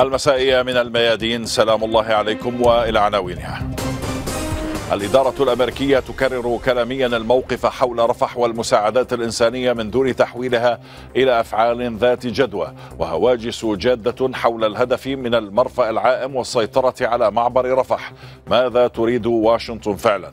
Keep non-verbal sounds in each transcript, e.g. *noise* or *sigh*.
المسائية من الميادين سلام الله عليكم وإلى عناوينها الإدارة الأمريكية تكرر كلاميا الموقف حول رفح والمساعدات الإنسانية من دون تحويلها إلى أفعال ذات جدوى وهواجس جادة حول الهدف من المرفأ العائم والسيطرة على معبر رفح ماذا تريد واشنطن فعلاً؟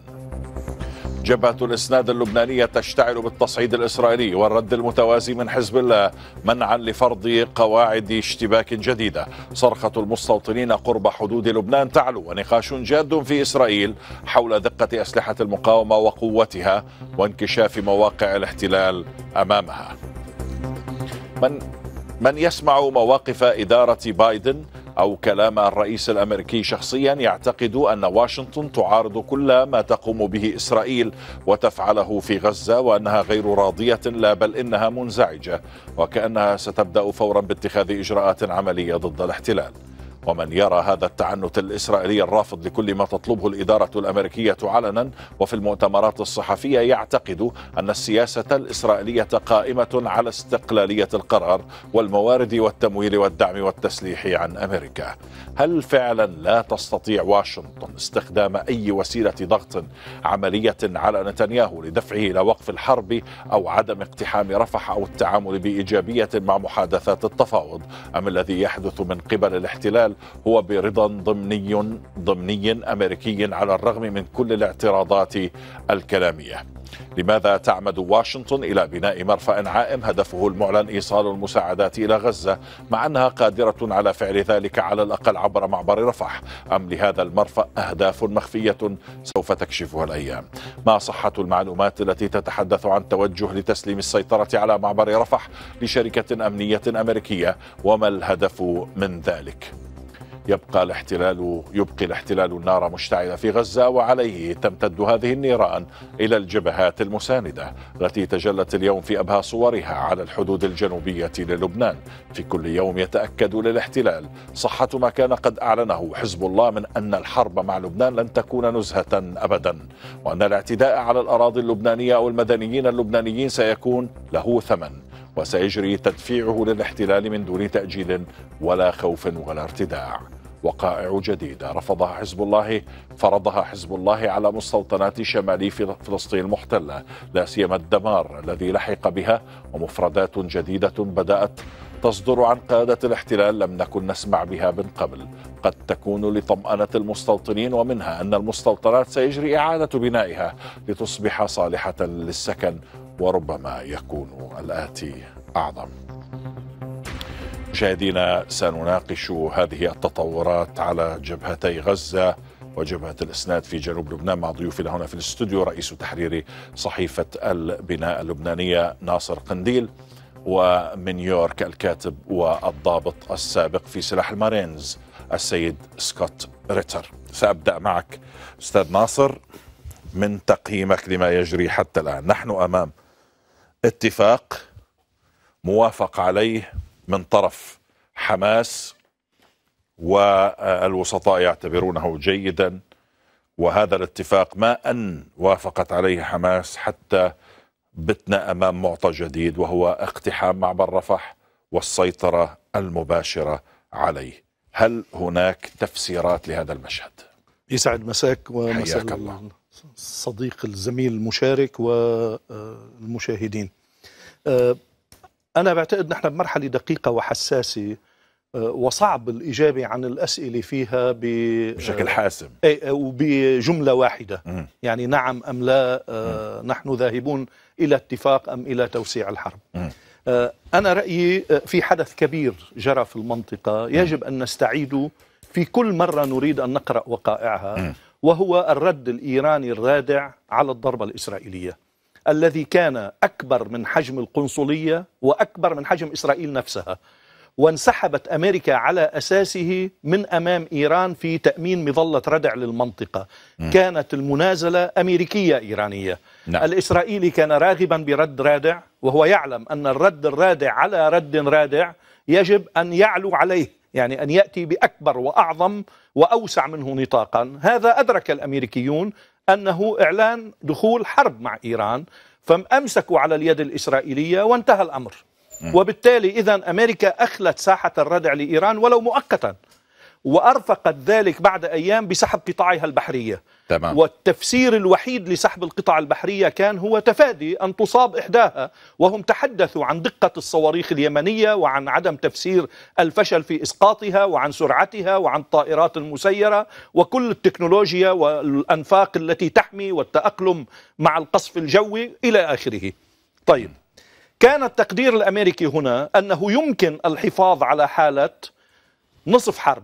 جبهة الإسناد اللبنانية تشتعل بالتصعيد الإسرائيلي والرد المتوازي من حزب الله منعا لفرض قواعد اشتباك جديدة صرخة المستوطنين قرب حدود لبنان تعلو ونقاش جاد في إسرائيل حول دقة أسلحة المقاومة وقوتها وانكشاف مواقع الاحتلال أمامها من من يسمع مواقف إدارة بايدن أو كلام الرئيس الأمريكي شخصيا يعتقد أن واشنطن تعارض كل ما تقوم به إسرائيل وتفعله في غزة وأنها غير راضية لا بل إنها منزعجة وكأنها ستبدأ فورا باتخاذ إجراءات عملية ضد الاحتلال ومن يرى هذا التعنت الإسرائيلي الرافض لكل ما تطلبه الإدارة الأمريكية علنا وفي المؤتمرات الصحفية يعتقد أن السياسة الإسرائيلية قائمة على استقلالية القرار والموارد والتمويل والدعم والتسليح عن أمريكا هل فعلا لا تستطيع واشنطن استخدام أي وسيلة ضغط عملية على نتنياهو لدفعه إلى وقف الحرب أو عدم اقتحام رفح أو التعامل بإيجابية مع محادثات التفاوض أم الذي يحدث من قبل الاحتلال العمل هو برضا ضمني ضمني أمريكي على الرغم من كل الاعتراضات الكلامية لماذا تعمد واشنطن إلى بناء مرفأ عائم هدفه المعلن إيصال المساعدات إلى غزة مع أنها قادرة على فعل ذلك على الأقل عبر معبر رفح أم لهذا المرفأ أهداف مخفية سوف تكشفها الأيام ما صحة المعلومات التي تتحدث عن توجه لتسليم السيطرة على معبر رفح لشركة أمنية أمريكية وما الهدف من ذلك يبقى الاحتلال يبقي الاحتلال النار مشتعلة في غزة وعليه تمتد هذه النيران إلى الجبهات المساندة التي تجلت اليوم في أبهى صورها على الحدود الجنوبية للبنان في كل يوم يتأكد للاحتلال صحة ما كان قد أعلنه حزب الله من أن الحرب مع لبنان لن تكون نزهة أبدا وأن الاعتداء على الأراضي اللبنانية أو المدنيين اللبنانيين سيكون له ثمن وسيجري تدفيعه للاحتلال من دون تأجيل ولا خوف ولا ارتداع وقائع جديدة رفضها حزب الله فرضها حزب الله على مستوطنات شمال فلسطين المحتلة لا سيما الدمار الذي لحق بها ومفردات جديدة بدأت تصدر عن قادة الاحتلال لم نكن نسمع بها من قبل قد تكون لطمأنة المستوطنين ومنها أن المستوطنات سيجري إعادة بنائها لتصبح صالحة للسكن وربما يكون الآتي أعظم مشاهدينا سنناقش هذه التطورات على جبهتي غزه وجبهة الإسناد في جنوب لبنان مع ضيوفنا هنا في الاستوديو رئيس تحرير صحيفة البناء اللبنانية ناصر قنديل ومن يورك الكاتب والضابط السابق في سلاح المارينز السيد سكوت ريتر سأبدأ معك أستاذ ناصر من تقييمك لما يجري حتى الآن نحن أمام اتفاق موافق عليه من طرف حماس والوسطاء يعتبرونه جيدا وهذا الاتفاق ما ان وافقت عليه حماس حتى بتنا امام معطى جديد وهو اقتحام معبر رفح والسيطره المباشره عليه. هل هناك تفسيرات لهذا المشهد؟ يسعد مساك ومساك الله الصديق الزميل المشارك والمشاهدين. أه، أنا بعتقد نحن بمرحلة دقيقة وحساسة آه، وصعب الإجابة عن الأسئلة فيها بشكل آه، حاسم إيه، آه، وبجملة واحدة يعني نعم أم لا نحن ذاهبون إلى اتفاق أم إلى توسيع الحرب أنا رأيي في حدث كبير جرى في المنطقة يجب أن نستعيده في كل مرة نريد أن نقرأ وقائعها وهو الرد الإيراني الرادع على الضربة الإسرائيلية الذي كان أكبر من حجم القنصلية وأكبر من حجم إسرائيل نفسها وانسحبت أمريكا على أساسه من أمام إيران في تأمين مظلة ردع للمنطقة م. كانت المنازلة أمريكية إيرانية نعم. الإسرائيلي كان راغبا برد رادع وهو يعلم أن الرد الرادع على رد رادع يجب أن يعلو عليه يعني أن يأتي بأكبر وأعظم وأوسع منه نطاقا هذا أدرك الأمريكيون أنه إعلان دخول حرب مع إيران فأمسكوا على اليد الإسرائيلية وانتهى الأمر وبالتالي إذا أمريكا أخلت ساحة الردع لإيران ولو مؤقتا وأرفقت ذلك بعد أيام بسحب قطاعها البحرية تمام. والتفسير الوحيد لسحب القطع البحرية كان هو تفادي أن تصاب إحداها وهم تحدثوا عن دقة الصواريخ اليمنية وعن عدم تفسير الفشل في إسقاطها وعن سرعتها وعن الطائرات المسيرة وكل التكنولوجيا والأنفاق التي تحمي والتأقلم مع القصف الجوي إلى آخره طيب كان التقدير الأمريكي هنا أنه يمكن الحفاظ على حالة نصف حرب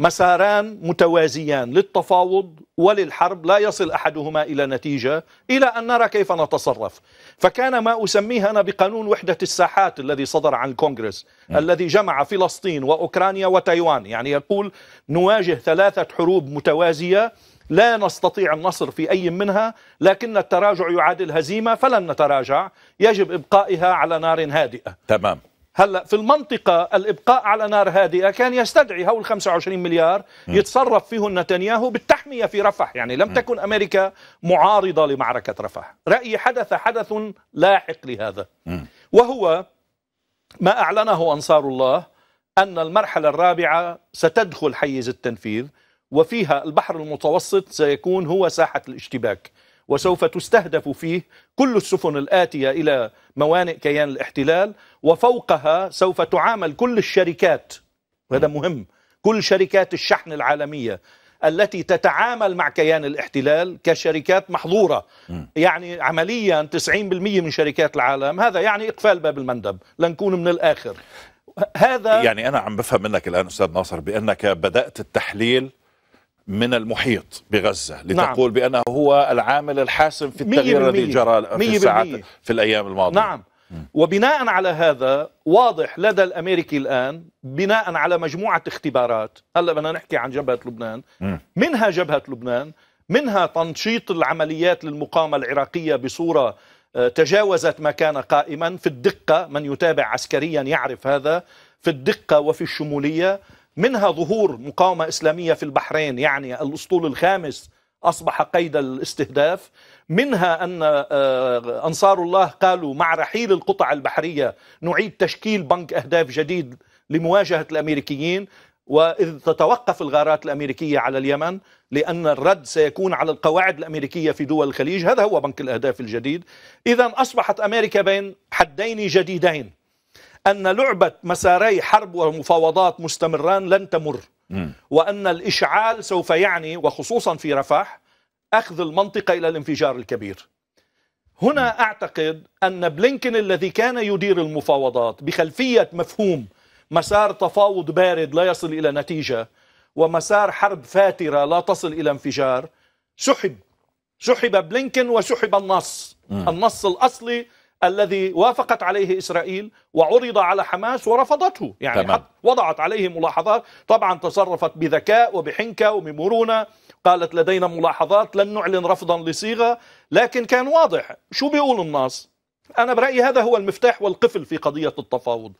مساران متوازيان للتفاوض وللحرب لا يصل احدهما الى نتيجه الى ان نرى كيف نتصرف فكان ما اسميه انا بقانون وحده الساحات الذي صدر عن الكونغرس م. الذي جمع فلسطين واوكرانيا وتايوان يعني يقول نواجه ثلاثه حروب متوازيه لا نستطيع النصر في أي منها لكن التراجع يعادل هزيمة فلن نتراجع يجب إبقائها على نار هادئة تمام هلا في المنطقة الإبقاء على نار هادئة كان يستدعي هول 25 مليار يتصرف فيهم نتنياهو بالتحمية في رفح يعني لم تكن أمريكا معارضة لمعركة رفح رأيي حدث حدث لاحق لهذا وهو ما أعلنه أنصار الله أن المرحلة الرابعة ستدخل حيز التنفيذ وفيها البحر المتوسط سيكون هو ساحة الاشتباك وسوف تستهدف فيه كل السفن الآتية إلى موانئ كيان الاحتلال وفوقها سوف تعامل كل الشركات وهذا مهم كل شركات الشحن العالمية التي تتعامل مع كيان الاحتلال كشركات محظورة يعني عمليا 90% من شركات العالم هذا يعني إقفال باب المندب لنكون من الآخر هذا يعني أنا عم بفهم منك الآن أستاذ ناصر بأنك بدأت التحليل من المحيط بغزة نعم. لتقول نعم. بأنه هو العامل الحاسم في التغيير الذي جرى في, الساعات في الأيام الماضية نعم وبناء على هذا واضح لدى الامريكي الان بناء على مجموعه اختبارات هلا بدنا نحكي عن جبهه لبنان منها جبهه لبنان منها تنشيط العمليات للمقاومه العراقيه بصوره آه، تجاوزت ما كان قائما في الدقه من يتابع عسكريا يعرف هذا في الدقه وفي الشموليه منها ظهور مقاومة إسلامية في البحرين يعني الأسطول الخامس أصبح قيد الاستهداف منها أن آه، أنصار الله قالوا مع رحيل القطع البحرية نعيد تشكيل بنك أهداف جديد لمواجهة الأمريكيين وإذ تتوقف الغارات الأمريكية على اليمن لأن الرد سيكون على القواعد الأمريكية في دول الخليج هذا هو بنك الأهداف الجديد إذا أصبحت أمريكا بين حدين جديدين أن لعبة مساري حرب ومفاوضات مستمران لن تمر وأن الإشعال سوف يعني وخصوصا في رفح أخذ المنطقة إلى الانفجار الكبير هنا أعتقد أن بلينكن الذي كان يدير المفاوضات بخلفية مفهوم مسار تفاوض بارد لا يصل إلى نتيجة ومسار حرب فاترة لا تصل إلى انفجار سحب سحب بلينكن وسحب النص النص الأصلي الذي وافقت عليه إسرائيل وعرض على حماس ورفضته يعني تمام. حتى وضعت عليه ملاحظات طبعا تصرفت بذكاء وبحنكة وبمرونة قالت لدينا ملاحظات لن نعلن رفضا لصيغة لكن كان واضح شو بيقول الناس أنا برأيي هذا هو المفتاح والقفل في قضية التفاوض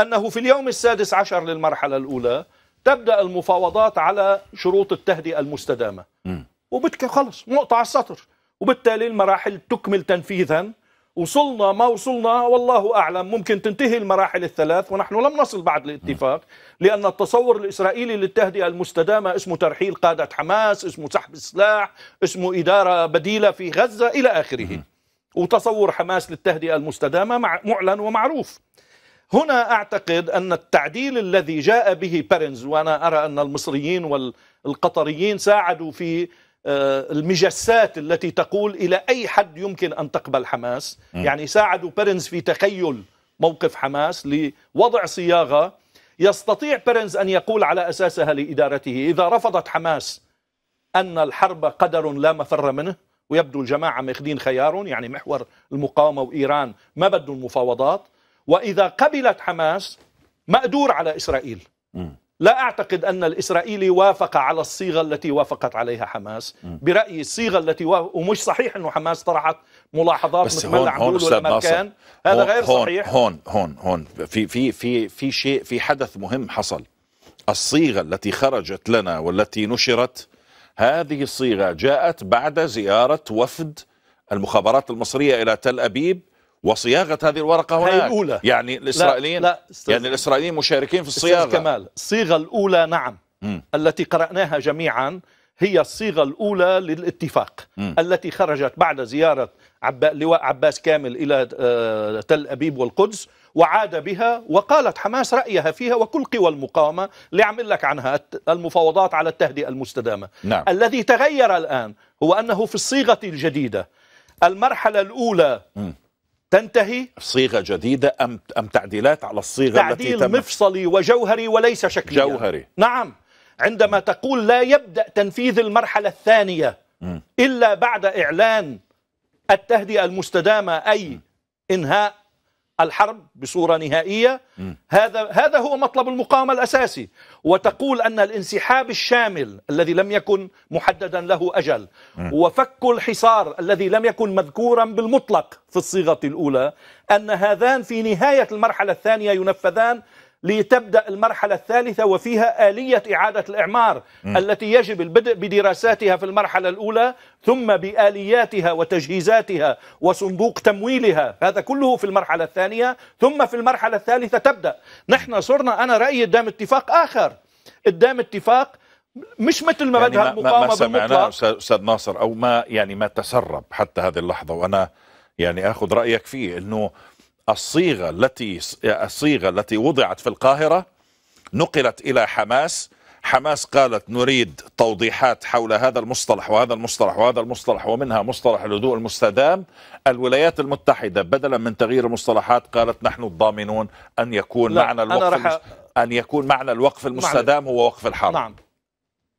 أنه في اليوم السادس عشر للمرحلة الأولى تبدأ المفاوضات على شروط التهدئة المستدامة وبتك خلص نقطة على السطر وبالتالي المراحل تكمل تنفيذا وصلنا ما وصلنا والله أعلم ممكن تنتهي المراحل الثلاث ونحن لم نصل بعد لاتفاق لأن التصور الإسرائيلي للتهدئة المستدامة اسمه ترحيل قادة حماس اسمه سحب السلاح اسمه إدارة بديلة في غزة إلى آخره وتصور حماس للتهدئة المستدامة معلن ومعروف هنا أعتقد أن التعديل الذي جاء به بيرنز وأنا أرى أن المصريين والقطريين ساعدوا في آه، المجسات التي تقول إلى أي حد يمكن أن تقبل حماس م. يعني ساعدوا بيرنز في تخيل موقف حماس لوضع صياغة يستطيع بيرنز أن يقول على أساسها لإدارته إذا رفضت حماس أن الحرب قدر لا مفر منه ويبدو الجماعة ماخذين خيارهم يعني محور المقاومة وإيران ما بدوا المفاوضات وإذا قبلت حماس مقدور على إسرائيل م. لا أعتقد أن الإسرائيلي وافق على الصيغة التي وافقت عليها حماس برأيي الصيغة التي و... ومش صحيح أنه حماس طرحت ملاحظات بس مثل ما اللي عم بيقولوا هذا غير هون صحيح هون هون هون في في في في شيء في حدث مهم حصل الصيغة التي خرجت لنا والتي نشرت هذه الصيغة جاءت بعد زيارة وفد المخابرات المصرية إلى تل أبيب وصياغه هذه الورقه هناك الأولى. يعني الاسرائيليين لا لا يعني الاسرائيليين مشاركين في الصياغه استاذ كمال الصيغه الاولى نعم م. التي قراناها جميعا هي الصيغه الاولى للاتفاق م. التي خرجت بعد زياره عب... لواء عباس كامل الى آه، تل ابيب والقدس وعاد بها وقالت حماس رأيها فيها وكل قوى المقاومة اللي عم لك عنها المفاوضات على التهدئة المستدامة نعم. الذي تغير الآن هو أنه في الصيغة الجديدة المرحلة الأولى م. تنتهي صيغه جديده ام ام تعديلات على الصيغه تعديل التي تم مفصلي وجوهري وليس شكلي جوهري نعم عندما تقول لا يبدا تنفيذ المرحله الثانيه م. الا بعد اعلان التهدئه المستدامه اي انهاء الحرب بصوره نهائيه هذا هذا هو مطلب المقاومه الاساسي وتقول ان الانسحاب الشامل الذي لم يكن محددا له اجل وفك الحصار الذي لم يكن مذكورا بالمطلق في الصيغه الاولى ان هذان في نهايه المرحله الثانيه ينفذان لتبدأ المرحلة الثالثة وفيها آلية إعادة الإعمار م. التي يجب البدء بدراساتها في المرحلة الأولى ثم بآلياتها وتجهيزاتها وصندوق تمويلها هذا كله في المرحلة الثانية ثم في المرحلة الثالثة تبدأ نحن صرنا أنا رأيي قدام اتفاق آخر قدام اتفاق مش مثل ما يعني بدها المقاومة ما سمعناه أستاذ ناصر أو ما يعني ما تسرب حتى هذه اللحظة وأنا يعني أخذ رأيك فيه أنه الصيغة التي الصيغة التي وضعت في القاهرة نقلت إلى حماس حماس قالت نريد توضيحات حول هذا المصطلح وهذا المصطلح وهذا المصطلح ومنها مصطلح الهدوء المستدام الولايات المتحدة بدلا من تغيير المصطلحات قالت نحن الضامنون أن يكون معنى الوقف رح... المس... أن يكون معنى الوقف المستدام هو وقف الحرب نعم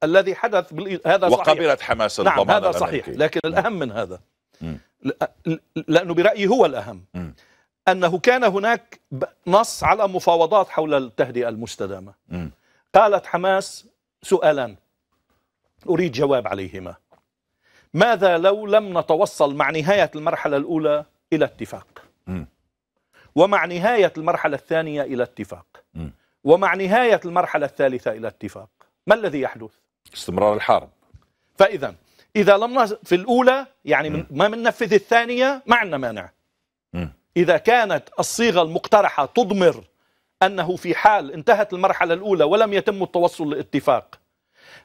الذي حدث بال... هذا صحيح وقبلت حماس نعم، الضمان هذا صحيح لكن الأهم نعم. من هذا لأنه برأيي هو الأهم م. أنه كان هناك نص على مفاوضات حول التهدئة المستدامة م. قالت حماس سؤالا أريد جواب عليهما ماذا لو لم نتوصل مع نهاية المرحلة الأولى إلى اتفاق م. ومع نهاية المرحلة الثانية إلى اتفاق م. ومع نهاية المرحلة الثالثة إلى اتفاق ما الذي يحدث؟ استمرار الحرب فإذا إذا لم في الأولى يعني ما نفذ الثانية ما عندنا مانع إذا كانت الصيغة المقترحة تضمر أنه في حال انتهت المرحلة الأولى ولم يتم التوصل لاتفاق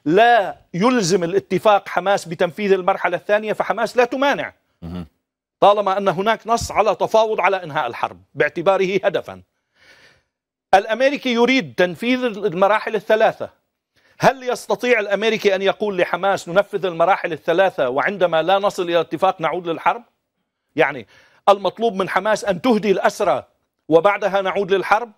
لا يلزم الاتفاق حماس بتنفيذ المرحلة الثانية فحماس لا تمانع طالما أن هناك نص على تفاوض على إنهاء الحرب باعتباره هدفا الأمريكي يريد تنفيذ المراحل الثلاثة هل يستطيع الأمريكي أن يقول لحماس ننفذ المراحل الثلاثة وعندما لا نصل إلى اتفاق نعود للحرب؟ يعني المطلوب من حماس أن تهدي الأسرى وبعدها نعود للحرب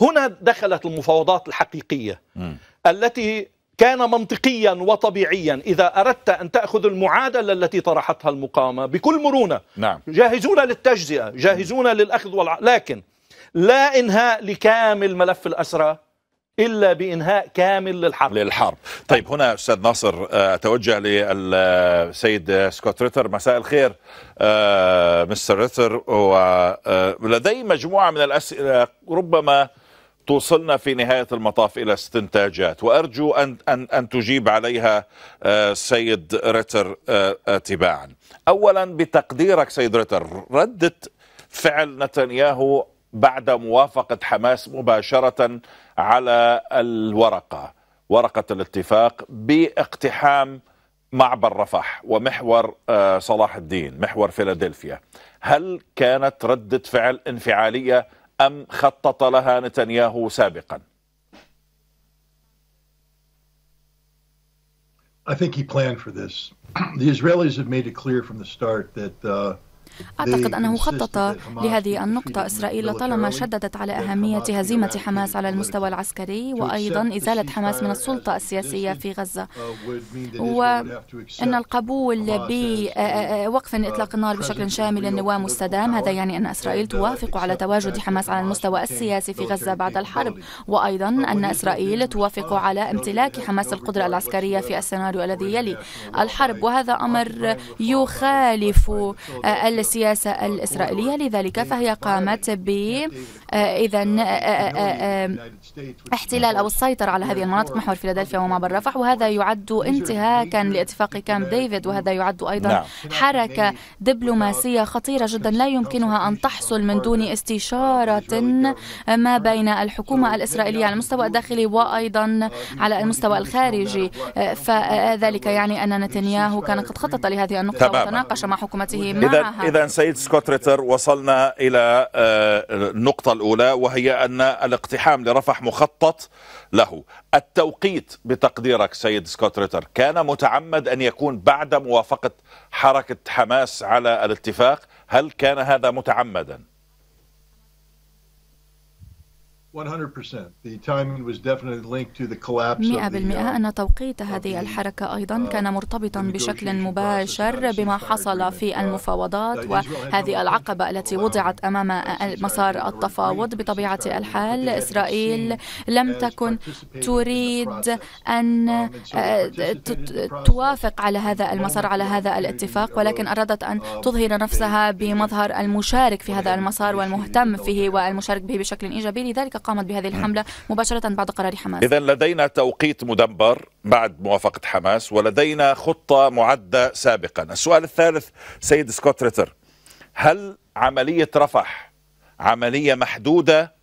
هنا دخلت المفاوضات الحقيقية م. التي كان منطقيا وطبيعيا إذا أردت أن تأخذ المعادلة التي طرحتها المقاومة بكل مرونة نعم. جاهزون للتجزئة جاهزون للأخذ والع... لكن لا إنهاء لكامل ملف الأسرى الا بانهاء كامل للحرب للحرب طيب هنا استاذ ناصر آه، اتوجه للسيد سكوت ريتر مساء الخير آه، مستر ريتر ولدي آه، مجموعه من الاسئله ربما توصلنا في نهاية المطاف إلى استنتاجات وأرجو أن, أن, أن تجيب عليها سيد ريتر تباعا أولا بتقديرك سيد ريتر ردة فعل نتنياهو بعد موافقة حماس مباشرة على الورقه ورقه الاتفاق باقتحام معبر رفح ومحور آه، صلاح الدين محور فيلادلفيا هل كانت ردة فعل انفعالية أم خطط لها نتنياهو سابقا I think he planned for this. *clears throat* The Israelis have made it clear from the start that uh, أعتقد أنه خطط لهذه النقطة إسرائيل طالما شددت على أهمية هزيمة حماس على المستوى العسكري وأيضا إزالة حماس من السلطة السياسية في غزة وأن القبول بوقف إطلاق النار بشكل شامل ومستدام هذا يعني أن إسرائيل توافق على تواجد حماس على المستوى السياسي في غزة بعد الحرب وأيضا أن إسرائيل توافق على امتلاك حماس القدرة العسكرية في السيناريو الذي يلي الحرب وهذا أمر يخالف السياسة الإسرائيلية لذلك فهي قامت ب آه، إذا آه، آه، احتلال أو السيطرة على هذه المناطق محور فيلادلفيا وما رفح وهذا يعد انتهاكا لاتفاق كامب ديفيد وهذا يعد أيضا نعم. حركة دبلوماسية خطيرة جدا لا يمكنها أن تحصل من دون استشارة ما بين الحكومة الإسرائيلية على المستوى الداخلي وأيضا على المستوى الخارجي فذلك يعني أن نتنياهو كان قد خطط لهذه النقطة وتناقش مع حكومته معها إذا سيد سكوت ريتر وصلنا إلى آه، النقطة الأولى وهي أن الاقتحام لرفح مخطط له التوقيت بتقديرك سيد سكوت ريتر كان متعمد أن يكون بعد موافقة حركة حماس على الاتفاق هل كان هذا متعمدا؟ مئة بالمئة uh, أن توقيت هذه الحركة uh, أيضا كان مرتبطا بشكل مباشر بما حصل في المفاوضات وهذه العقبة التي وضعت أمام مسار التفاوض بطبيعة الحال إسرائيل لم تكن تريد أن um, uh, توافق على هذا المسار على هذا الاتفاق ولكن أرادت أن تظهر نفسها بمظهر المشارك في هذا المسار والمهتم فيه والمشارك به بشكل إيجابي لذلك قامت بهذه الحملة مباشرة بعد قرار حماس إذا لدينا توقيت مدبر بعد موافقة حماس ولدينا خطة معدة سابقا السؤال الثالث سيد سكوت ريتر هل عملية رفح عملية محدودة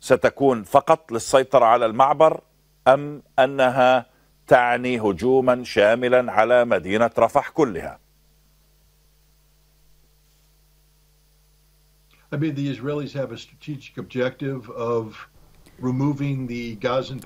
ستكون فقط للسيطرة على المعبر أم أنها تعني هجوما شاملا على مدينة رفح كلها I mean, the Israelis have a strategic objective of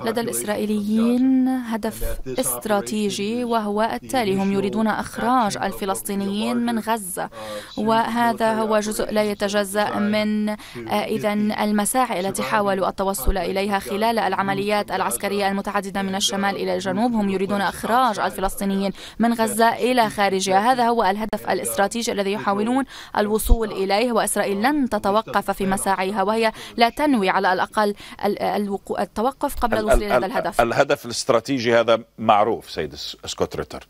لدى الإسرائيليين هدف استراتيجي وهو التالي هم يريدون إخراج الفلسطينيين من uh, غزة وهذا هو جزء لا يتجزأ من آه، إذا المساعي التي حاولوا التوصل إليها خلال العمليات العسكرية المتعددة من الشمال إلى الجنوب هم يريدون إخراج الفلسطينيين من غزة إلى خارجها هذا هو الهدف الاستراتيجي الذي يحاولون الوصول إليه وإسرائيل لن تتوقف في مساعيها وهي لا تنوي على الأقل التوقف قبل الوصول الى هذا الهدف الهدف الاستراتيجي هذا معروف سيد سكوت ريتر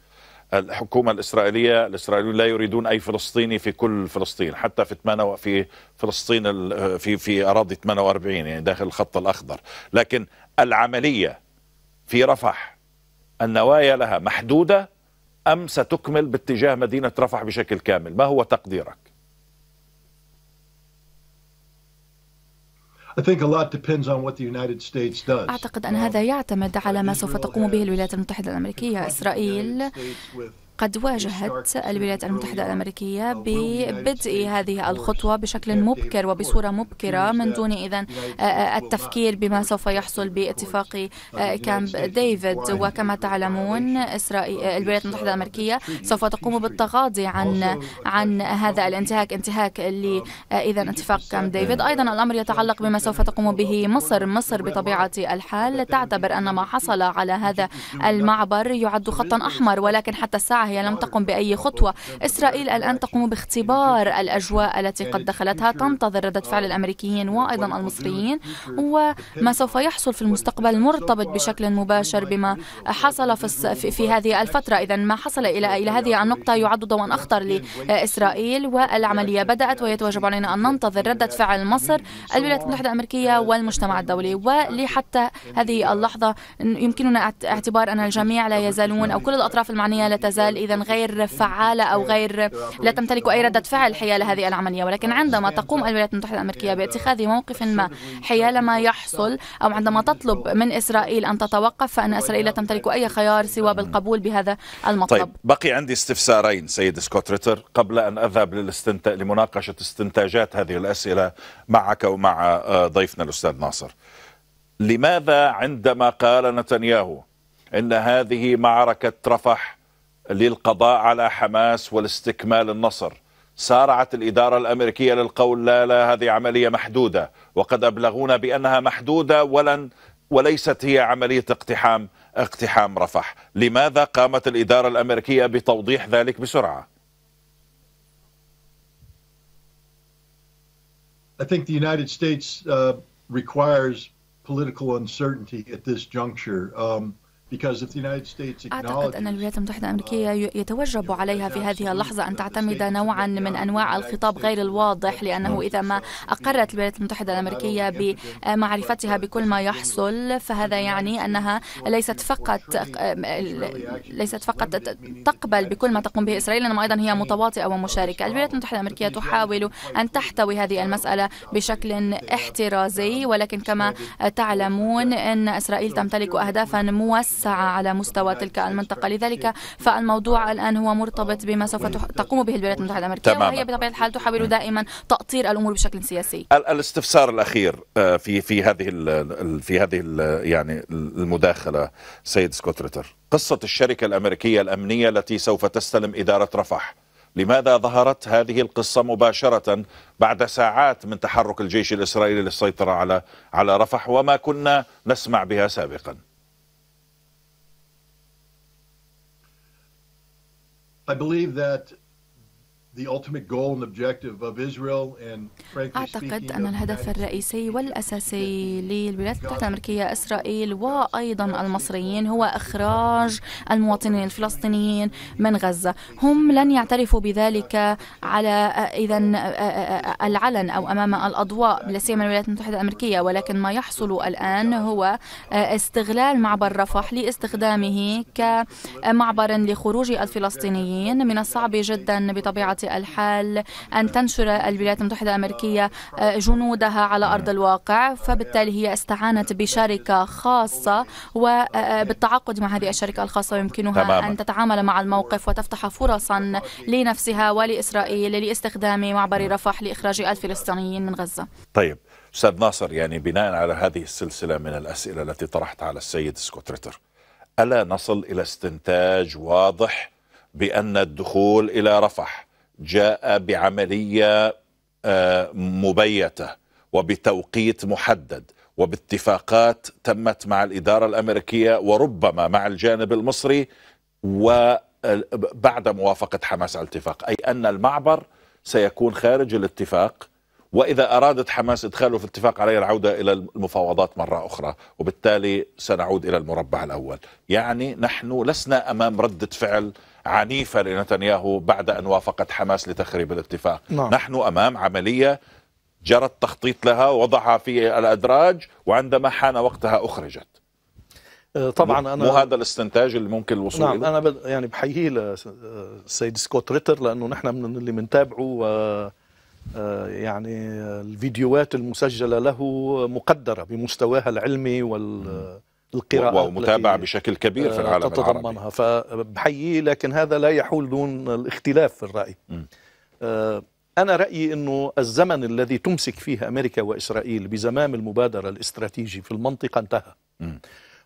الحكومة الإسرائيلية الإسرائيليون لا يريدون أي فلسطيني في كل فلسطين حتى في 8 في فلسطين في في أراضي 48 يعني داخل الخط الأخضر لكن العملية في رفح النوايا لها محدودة أم ستكمل باتجاه مدينة رفح بشكل كامل ما هو تقديرك؟ أعتقد أن هذا يعتمد على ما سوف تقوم به الولايات المتحدة الأمريكية إسرائيل قد واجهت الولايات المتحدة الأمريكية ببدء هذه الخطوة بشكل مبكر وبصورة مبكرة من دون إذا آه، آه، التفكير بما سوف يحصل باتفاق آه، كامب ديفيد وكما تعلمون إسرائيل الولايات المتحدة الأمريكية سوف تقوم بالتغاضي عن عن هذا الانتهاك انتهاك إذا اتفاق كامب ديفيد أيضا الأمر يتعلق بما سوف تقوم به مصر مصر بطبيعة الحال تعتبر أن ما حصل على هذا المعبر يعد خطا أحمر ولكن حتى الساعة هي لم تقم بأي خطوة إسرائيل الآن تقوم باختبار الأجواء التي قد دخلتها تنتظر ردة فعل الأمريكيين وأيضا المصريين وما سوف يحصل في المستقبل مرتبط بشكل مباشر بما حصل في, في هذه الفترة إذا ما حصل إلى إلى هذه النقطة يعد ضوءا أخطر لإسرائيل والعملية بدأت ويتوجب علينا أن ننتظر ردة فعل مصر الولايات المتحدة الأمريكية والمجتمع الدولي ولحتى هذه اللحظة يمكننا اعتبار أن الجميع لا يزالون أو كل الأطراف المعنية لا تزال إذا غير فعالة أو غير لا تمتلك أي ردة فعل حيال هذه العملية ولكن عندما تقوم الولايات المتحدة الأمريكية باتخاذ موقف ما حيال ما يحصل أو عندما تطلب من إسرائيل أن تتوقف فأن إسرائيل لا تمتلك أي خيار سوى بالقبول بهذا المطلب طيب بقي عندي استفسارين سيد سكوت ريتر قبل أن أذهب للاستنت... لمناقشة استنتاجات هذه الأسئلة معك ومع آه، ضيفنا الأستاذ ناصر لماذا عندما قال نتنياهو ان هذه معركه رفح للقضاء على حماس والاستكمال النصر سارعت الإدارة الأمريكية للقول لا لا هذه عملية محدودة وقد أبلغونا بأنها محدودة ولن وليست هي عملية اقتحام اقتحام رفح لماذا قامت الإدارة الأمريكية بتوضيح ذلك بسرعة؟ I think the United States uh, requires political uncertainty at this juncture. Um, أعتقد أن الولايات المتحدة الأمريكية يتوجب عليها في هذه اللحظة أن تعتمد نوعا من أنواع الخطاب غير الواضح لأنه إذا ما أقرت الولايات المتحدة الأمريكية بمعرفتها بكل ما يحصل فهذا يعني أنها ليست فقط ليست فقط تقبل بكل ما تقوم به إسرائيل إنما أيضا هي متواطئة ومشاركة الولايات المتحدة الأمريكية تحاول أن تحتوي هذه المسألة بشكل احترازي ولكن كما تعلمون أن إسرائيل تمتلك أهدافا موسعة الساعة على مستوى تلك المنطقة لذلك فالموضوع الآن هو مرتبط بما سوف تقوم به الولايات المتحدة الأمريكية تماما. وهي بطبيعة الحال تحاول دائما تأطير الأمور بشكل سياسي الاستفسار الأخير آه، في في هذه ال في هذه ال يعني المداخلة سيد سكوتريتر قصة الشركة الأمريكية الأمنية التي سوف تستلم إدارة رفح لماذا ظهرت هذه القصة مباشرة بعد ساعات من تحرك الجيش الإسرائيلي للسيطرة على على رفح وما كنا نسمع بها سابقاً I believe that أعتقد أن الهدف الرئيسي والأساسي للولايات المتحدة الأمريكية إسرائيل وأيضا المصريين هو إخراج المواطنين الفلسطينيين من غزة هم لن يعترفوا بذلك على إذا العلن أو أمام الأضواء لا سيما الولايات المتحدة الأمريكية ولكن ما يحصل الآن هو استغلال معبر رفح لاستخدامه كمعبر لخروج الفلسطينيين من الصعب جدا بطبيعة الحال أن تنشر الولايات المتحدة الأمريكية آه، جنودها على أرض الواقع فبالتالي هي استعانت بشركة خاصة وبالتعاقد آه، آه، مع هذه الشركة الخاصة يمكنها تماما. أن تتعامل مع الموقف وتفتح فرصا لنفسها ولإسرائيل لاستخدام معبر رفح لإخراج الفلسطينيين من غزة طيب أستاذ ناصر يعني بناء على هذه السلسلة من الأسئلة التي طرحتها على السيد سكوت ريتر ألا نصل إلى استنتاج واضح بأن الدخول إلى رفح جاء بعمليه آه، مبيته وبتوقيت محدد وباتفاقات تمت مع الاداره الامريكيه وربما مع الجانب المصري وبعد آه، موافقه حماس على الاتفاق اي ان المعبر سيكون خارج الاتفاق واذا ارادت حماس ادخاله في اتفاق عليه العوده الى المفاوضات مره اخرى وبالتالي سنعود الى المربع الاول يعني نحن لسنا امام رده فعل عنيفة لنتنياهو بعد أن وافقت حماس لتخريب الاتفاق نعم. نحن أمام عملية جرى التخطيط لها ووضعها في الأدراج وعندما حان وقتها أخرجت آه، طبعا انا مو هذا الاستنتاج اللي ممكن الوصول نعم إليه؟ انا يعني بحييه للسيد آه، سكوت ريتر لانه نحن من اللي بنتابعه آه، يعني الفيديوهات المسجله له مقدره بمستواها العلمي وال القراءة ومتابعة بشكل كبير في العالم آه، تتضمنها العربي. فبحييه لكن هذا لا يحول دون الاختلاف في الرأي آه، أنا رأيي أنه الزمن الذي تمسك فيه أمريكا وإسرائيل بزمام المبادرة الاستراتيجي في المنطقة انتهى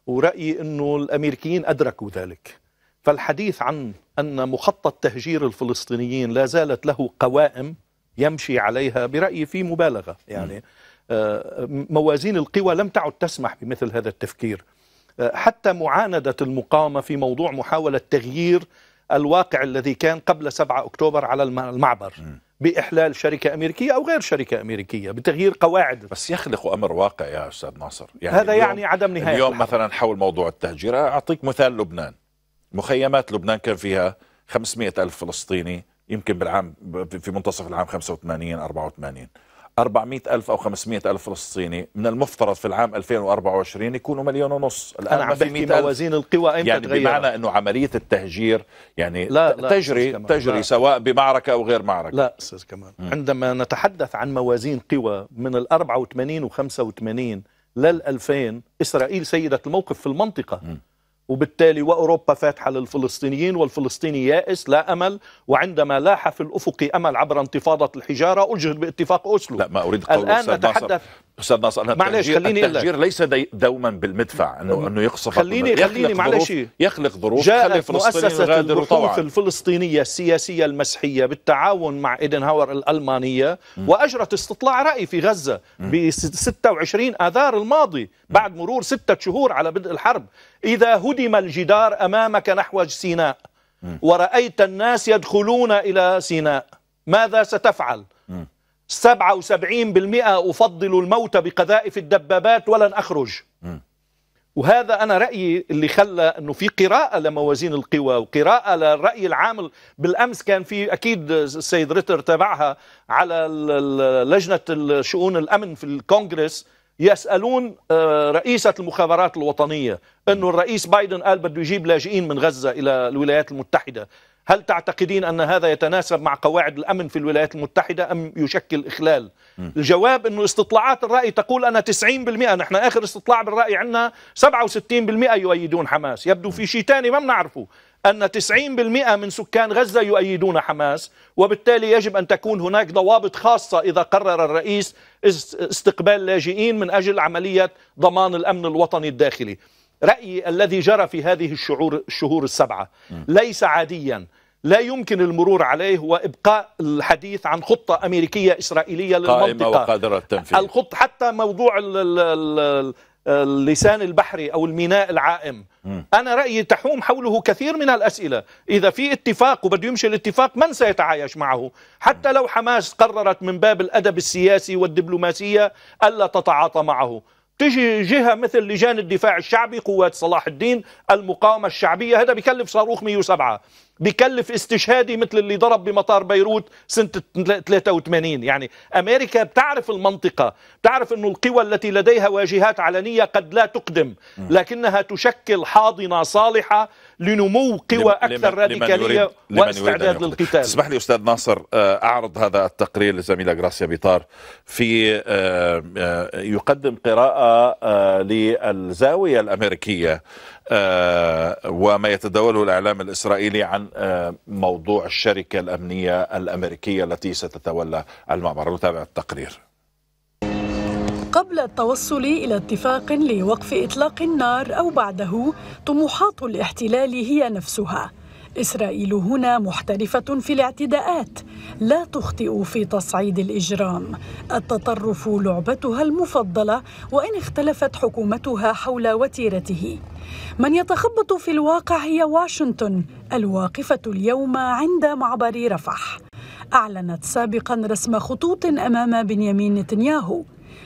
ورأيي أنه الأمريكيين أدركوا ذلك فالحديث عن أن مخطط تهجير الفلسطينيين لا زالت له قوائم يمشي عليها برأيي في مبالغة يعني آه، موازين القوى لم تعد تسمح بمثل هذا التفكير حتى معاندة المقاومة في موضوع محاولة تغيير الواقع الذي كان قبل 7 أكتوبر على المعبر بإحلال شركة أمريكية أو غير شركة أمريكية بتغيير قواعد بس يخلق أمر واقع يا أستاذ ناصر يعني هذا يعني عدم نهاية اليوم مثلا حول موضوع التهجير أعطيك مثال لبنان مخيمات لبنان كان فيها 500 ألف فلسطيني يمكن بالعام في منتصف العام 85 84 400 ألف أو 500 ألف فلسطيني من المفترض في العام 2024 يكونوا مليون ونص الآن أنا عم بحكي موازين القوى أمتى يعني تغير. بمعنى أنه عملية التهجير يعني لا لا تجري لا تجري لا سواء بمعركة أو غير معركة لا أستاذ كمال عندما نتحدث عن موازين قوى من ال 84 و 85 لل 2000 إسرائيل سيدت الموقف في المنطقة م. وبالتالي وأوروبا فاتحة للفلسطينيين والفلسطيني يائس لا أمل وعندما لاح في الأفق أمل عبر انتفاضة الحجارة أجهد باتفاق أسلو لا ما أريد قول الآن نتحدث استاذ ناصر انا معلش خليني التهجير ليس دوما بالمدفع انه انه يقصف خليني خليني معلش يخلق ظروف تخلي فلسطين مؤسسه البحوث الفلسطينيه السياسيه المسيحيه بالتعاون مع ايدنهاور الالمانيه م. واجرت استطلاع راي في غزه ب 26 اذار الماضي بعد مرور ستة شهور على بدء الحرب اذا هدم الجدار امامك نحو سيناء م. ورايت الناس يدخلون الى سيناء ماذا ستفعل؟ م. 77% أفضل الموت بقذائف الدبابات ولن أخرج وهذا أنا رأيي اللي خلى أنه في قراءة لموازين القوى وقراءة للرأي العام بالأمس كان في أكيد السيد ريتر تابعها على لجنة شؤون الأمن في الكونغرس يسألون آه، رئيسة المخابرات الوطنية أنه الرئيس بايدن قال بده يجيب لاجئين من غزة إلى الولايات المتحدة هل تعتقدين أن هذا يتناسب مع قواعد الأمن في الولايات المتحدة أم يشكل إخلال م. الجواب أنه استطلاعات الرأي تقول أنا 90% نحن آخر استطلاع بالرأي عندنا 67% يؤيدون حماس يبدو في شيء ثاني ما بنعرفه أن 90% من سكان غزة يؤيدون حماس وبالتالي يجب أن تكون هناك ضوابط خاصة إذا قرر الرئيس استقبال لاجئين من أجل عملية ضمان الأمن الوطني الداخلي رأيي الذي جرى في هذه الشعور الشهور السبعة ليس عاديا لا يمكن المرور عليه وابقاء الحديث عن خطه امريكيه اسرائيليه للمنطقه قائمه وقادره التنفيذ الخط حتى موضوع اللسان البحري او الميناء العائم انا رايي تحوم حوله كثير من الاسئله اذا في اتفاق وبده يمشي الاتفاق من سيتعايش معه حتى لو حماس قررت من باب الادب السياسي والدبلوماسيه الا تتعاطى معه تجي جهه مثل لجان الدفاع الشعبي قوات صلاح الدين المقاومه الشعبيه هذا بيكلف صاروخ 107 بكلف استشهادي مثل اللي ضرب بمطار بيروت سنة 83 يعني أمريكا بتعرف المنطقة بتعرف أن القوى التي لديها واجهات علنية قد لا تقدم لكنها تشكل حاضنة صالحة لنمو قوى أكثر راديكالية واستعداد للقتال اسمح لي أستاذ ناصر آه، أعرض هذا التقرير لزميلة غراسيا بيطار في آه، آه، يقدم قراءة للزاوية الأمريكية آه، وما يتداوله الإعلام الإسرائيلي عن آه، موضوع الشركة الأمنية الأمريكية التي ستتولى المعبر نتابع التقرير قبل التوصل إلى اتفاق لوقف إطلاق النار أو بعده طموحات الاحتلال هي نفسها إسرائيل هنا محترفة في الاعتداءات لا تخطئ في تصعيد الإجرام التطرف لعبتها المفضلة وإن اختلفت حكومتها حول وتيرته من يتخبط في الواقع هي واشنطن الواقفة اليوم عند معبر رفح أعلنت سابقا رسم خطوط أمام بنيامين نتنياهو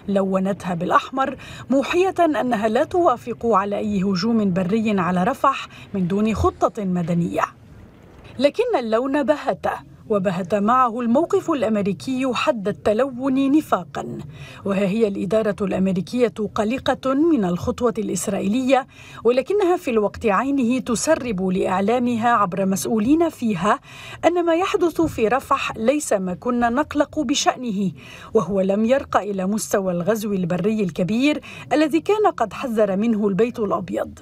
لونتها بالأحمر موحية أنها لا توافق على أي هجوم بري على رفح من دون خطة مدنية لكن اللون بهت وبهت معه الموقف الامريكي حد التلون نفاقا وها هي الاداره الامريكيه قلقه من الخطوه الاسرائيليه ولكنها في الوقت عينه تسرب لاعلامها عبر مسؤولين فيها ان ما يحدث في رفح ليس ما كنا نقلق بشانه وهو لم يرقى الى مستوى الغزو البري الكبير الذي كان قد حذر منه البيت الابيض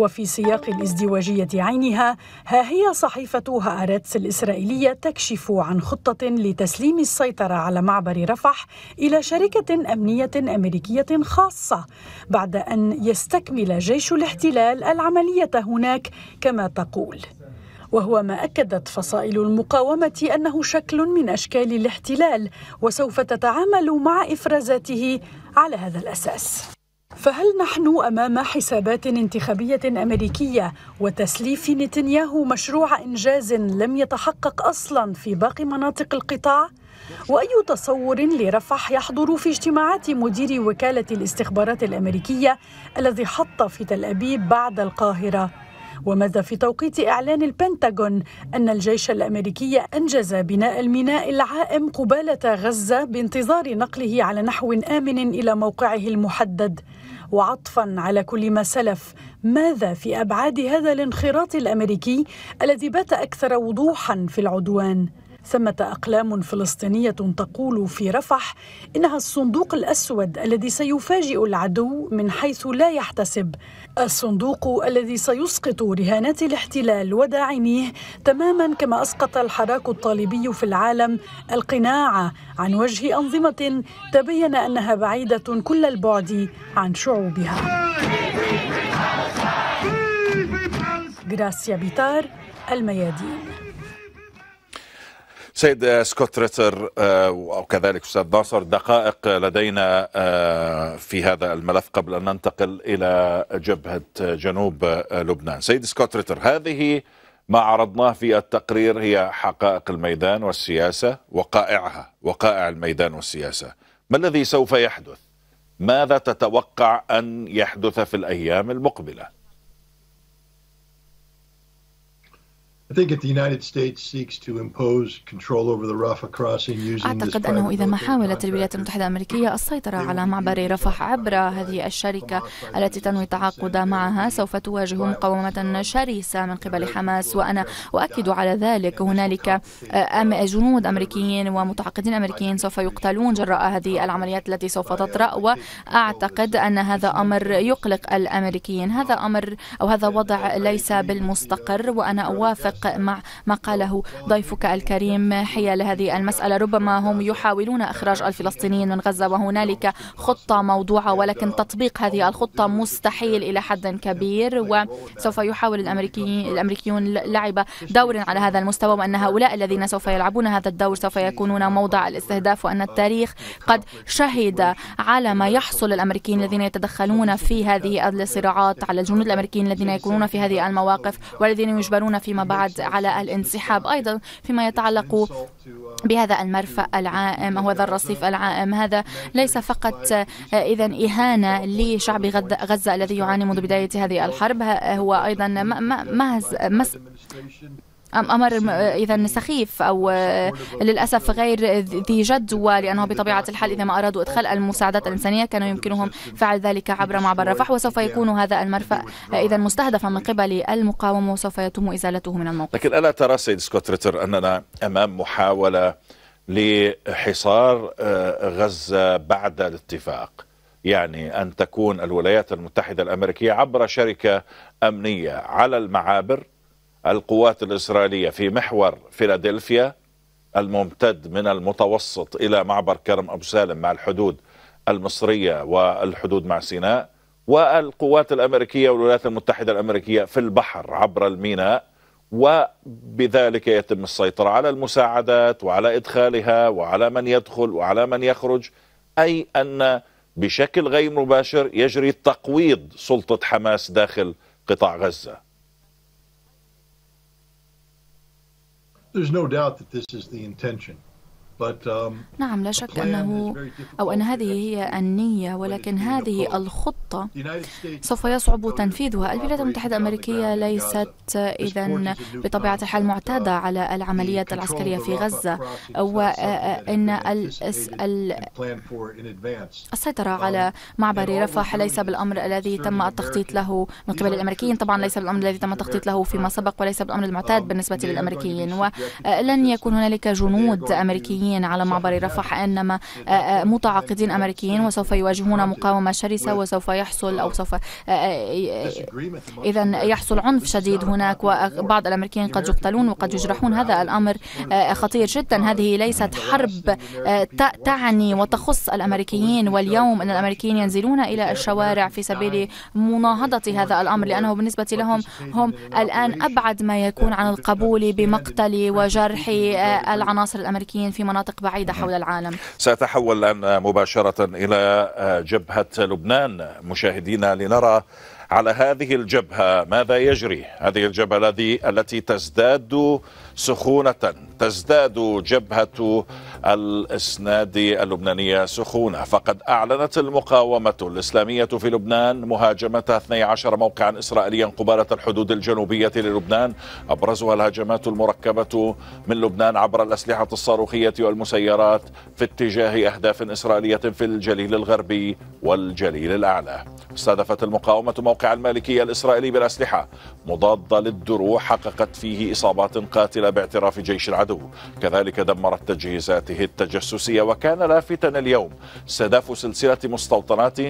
وفي سياق الازدواجية عينها ها هي صحيفة هآرتس الإسرائيلية تكشف عن خطة لتسليم السيطرة على معبر رفح إلى شركة أمنية أمريكية خاصة بعد أن يستكمل جيش الاحتلال العملية هناك كما تقول وهو ما اكدت فصائل المقاومه انه شكل من اشكال الاحتلال وسوف تتعامل مع افرازاته على هذا الاساس فهل نحن امام حسابات انتخابيه امريكيه وتسليف نتنياهو مشروع انجاز لم يتحقق اصلا في باقي مناطق القطاع واي تصور لرفح يحضر في اجتماعات مدير وكاله الاستخبارات الامريكيه الذي حط في تل ابيب بعد القاهره وماذا في توقيت إعلان البنتاغون أن الجيش الأمريكي أنجز بناء الميناء العائم قبالة غزة بانتظار نقله على نحو آمن إلى موقعه المحدد وعطفا على كل ما سلف ماذا في ابعاد هذا الانخراط الامريكي الذي بات اكثر وضوحا في العدوان ثمة أقلام فلسطينية تقول في رفح إنها الصندوق الأسود الذي سيفاجئ العدو من حيث لا يحتسب الصندوق الذي سيسقط رهانات الاحتلال وداعميه تماما كما أسقط الحراك الطالبي في العالم القناعة عن وجه أنظمة تبين أنها بعيدة كل البعد عن شعوبها غراسيا بيتار الميادين سيد سكوت ريتر آه، وكذلك استاذ ناصر دقائق لدينا آه، في هذا الملف قبل ان ننتقل الى جبهه جنوب آه، لبنان. سيد سكوت ريتر هذه ما عرضناه في التقرير هي حقائق الميدان والسياسه وقائعها وقائع الميدان والسياسه. ما الذي سوف يحدث؟ ماذا تتوقع ان يحدث في الايام المقبله؟ أعتقد أنه إذا ما حاولت الولايات المتحدة الأمريكية السيطرة على معبر رفح عبر هذه الشركة التي تنوي التعاقد معها سوف تواجه مقاومة شرسة من قبل حماس وأنا أؤكد على ذلك هنالك جنود أمريكيين ومتعاقدين أمريكيين سوف يقتلون جراء هذه العمليات التي سوف تطرأ وأعتقد أن هذا أمر يقلق الأمريكيين هذا أمر أو هذا وضع ليس بالمستقر وأنا أوافق أتفق مع ما قاله ضيفك الكريم حيال هذه المسألة ربما هم يحاولون إخراج الفلسطينيين من غزة وهنالك خطة موضوعة ولكن تطبيق هذه الخطة مستحيل إلى حد كبير وسوف يحاول الأمريكيين الأمريكيون لعب دور على هذا المستوى وأن هؤلاء الذين سوف يلعبون هذا الدور سوف يكونون موضع الاستهداف وأن التاريخ قد شهد على ما يحصل الأمريكيين الذين يتدخلون في هذه الصراعات على الجنود الأمريكيين الذين يكونون في هذه المواقف والذين يجبرون فيما بعد البلاد على الانسحاب أيضا فيما يتعلق بهذا المرفأ العائم أو هذا الرصيف العائم هذا ليس فقط آه، إذا إهانة لشعب غزة الذي يعاني منذ بداية هذه الحرب هو أيضا مهز أم أمر إذا سخيف أو آه، للأسف غير ذي جدوى لأنه بطبيعة الحال إذا ما أرادوا إدخال المساعدات الإنسانية كان يمكنهم فعل ذلك عبر معبر رفح وسوف يكون هذا المرفأ إذا مستهدفا من قبل المقاومة وسوف يتم إزالته من الموقع لكن ألا ترى سيد سكوت ريتر أننا أمام محاولة لحصار آه، غزة بعد الاتفاق يعني أن تكون الولايات المتحدة الأمريكية عبر شركة أمنية على المعابر القوات الإسرائيلية في محور فيلادلفيا الممتد من المتوسط إلى معبر كرم أبو سالم مع الحدود المصرية والحدود مع سيناء والقوات الأمريكية والولايات المتحدة الأمريكية في البحر عبر الميناء وبذلك يتم السيطرة على المساعدات وعلى إدخالها وعلى من يدخل وعلى من يخرج أي أن بشكل غير مباشر يجري تقويض سلطة حماس داخل قطاع غزة there's no doubt that this is the intention. Um, نعم لا شك أنه أو أن هذه هي النية ولكن هذه الخطة سوف يصعب تنفيذها الولايات المتحدة الأمريكية ليست إذا بطبيعة الحال معتادة على العمليات العسكرية في غزة وأن السيطرة um, على معبر رفح ليس بالأمر الذي تم التخطيط له من قبل الأمريكيين طبعا ليس بالأمر الذي تم التخطيط له فيما سبق وليس بالأمر المعتاد um, بالنسبة للأمريكيين ولن آه، يكون هنالك جنود أمريكيين لبنانيين على معبر رفح انما آه، آه، متعاقدين امريكيين وسوف يواجهون مقاومه شرسه وسوف يحصل او سوف آه، اذا يحصل عنف شديد هناك وبعض الامريكيين قد يقتلون وقد يجرحون هذا الامر خطير جدا هذه ليست حرب تعني وتخص الامريكيين واليوم ان الامريكيين ينزلون الى الشوارع في سبيل مناهضه هذا الامر لانه بالنسبه لهم هم الان ابعد ما يكون عن القبول بمقتل وجرح العناصر الامريكيين في مناطق مناطق بعيدة حول العالم سأتحول الآن مباشرة إلى آه، جبهة لبنان مشاهدينا لنرى على هذه الجبهة ماذا يجري هذه الجبهة الذي التي تزداد سخونة تزداد جبهة الإسناد اللبنانية سخونة فقد أعلنت المقاومة الإسلامية في لبنان مهاجمة 12 موقعا إسرائيليا قبالة الحدود الجنوبية للبنان أبرزها الهجمات المركبة من لبنان عبر الأسلحة الصاروخية والمسيرات في اتجاه أهداف إسرائيلية في الجليل الغربي والجليل الأعلى استهدفت المقاومة موقع المالكية الإسرائيلي بالأسلحة مضادة للدروع حققت فيه إصابات قاتلة باعتراف جيش العدو كذلك دمرت تجهيزات عملياته التجسسية وكان لافتا اليوم استهداف سلسلة مستوطنات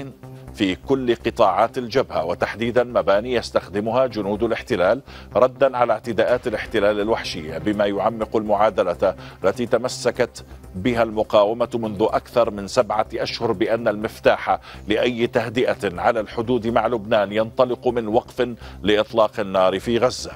في كل قطاعات الجبهة وتحديدا مباني يستخدمها جنود الاحتلال ردا على اعتداءات الاحتلال الوحشية بما يعمق المعادلة التي تمسكت بها المقاومة منذ أكثر من سبعة أشهر بأن المفتاح لأي تهدئة على الحدود مع لبنان ينطلق من وقف لإطلاق النار في غزة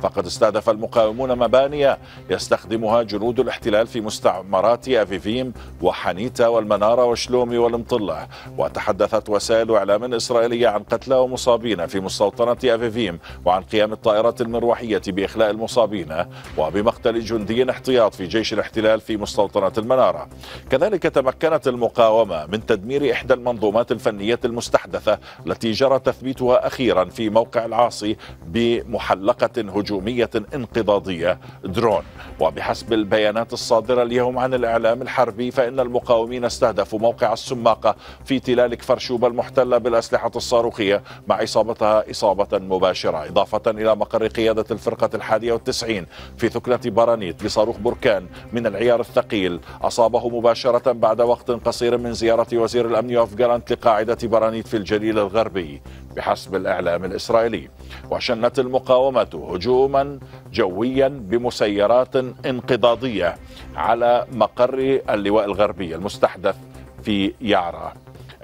فقد استهدف المقاومون مباني يستخدمها جنود الاحتلال في مستعمرات أفيفيم وحنيتا والمنارة وشلومي والمطلة وتحدثت وسائل إعلام إسرائيلية عن قتلى ومصابين في مستوطنة أفيفيم وعن قيام الطائرات المروحية بإخلاء المصابين وبمقتل جندي احتياط في جيش الاحتلال في مستوطنة المنارة كذلك تمكنت المقاومة من تدمير إحدى المنظومات الفنية المستحدثة التي جرى تثبيتها أخيرا في موقع العاصي بمحلقة هجومية انقضاضية درون وبحسب البيانات الصادرة اليوم عن الإعلام الحربي فإن المقاومين استهدفوا موقع السماقة في تلال كفرشوبة المحتلة بالأسلحة الصاروخية مع إصابتها إصابة مباشرة إضافة إلى مقر قيادة الفرقة الحادية والتسعين في ثكلة برانيت بصاروخ بركان من العيار الثقيل أصابه مباشرة بعد وقت قصير من زيارة وزير الأمن يوف جالانت لقاعدة برانيت في الجليل الغربي بحسب الإعلام الإسرائيلي وشنت المقاومة هجوما جويا بمسيرات انقضاضيه على مقر اللواء الغربي المستحدث في يعرى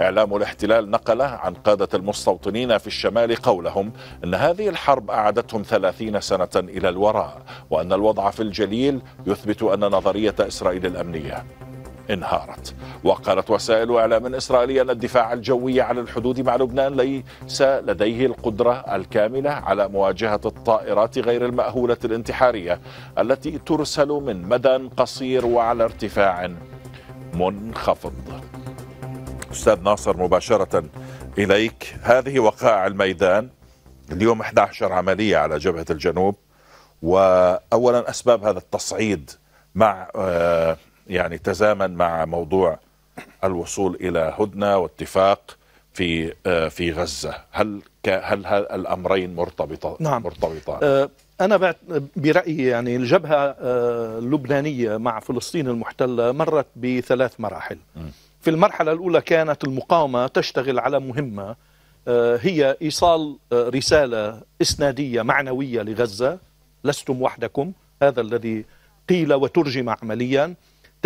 إعلام الاحتلال نقل عن قادة المستوطنين في الشمال قولهم أن هذه الحرب أعادتهم ثلاثين سنة إلى الوراء وأن الوضع في الجليل يثبت أن نظرية إسرائيل الأمنية انهارت وقالت وسائل إعلام إسرائيلية أن الدفاع الجوي على الحدود مع لبنان ليس لديه القدرة الكاملة على مواجهة الطائرات غير المأهولة الانتحارية التي ترسل من مدى قصير وعلى ارتفاع منخفض أستاذ ناصر مباشرة إليك هذه وقائع الميدان اليوم 11 عملية على جبهة الجنوب وأولا أسباب هذا التصعيد مع آه، يعني تزامن مع موضوع الوصول الى هدنه واتفاق في آه، في غزه هل هل الامرين مرتبطان نعم. مرتبطان آه، انا برايي يعني الجبهه آه، اللبنانيه مع فلسطين المحتله مرت بثلاث مراحل في المرحله الاولى كانت المقاومه تشتغل على مهمه هي ايصال رساله اسناديه معنويه لغزه لستم وحدكم هذا الذي قيل وترجم عمليا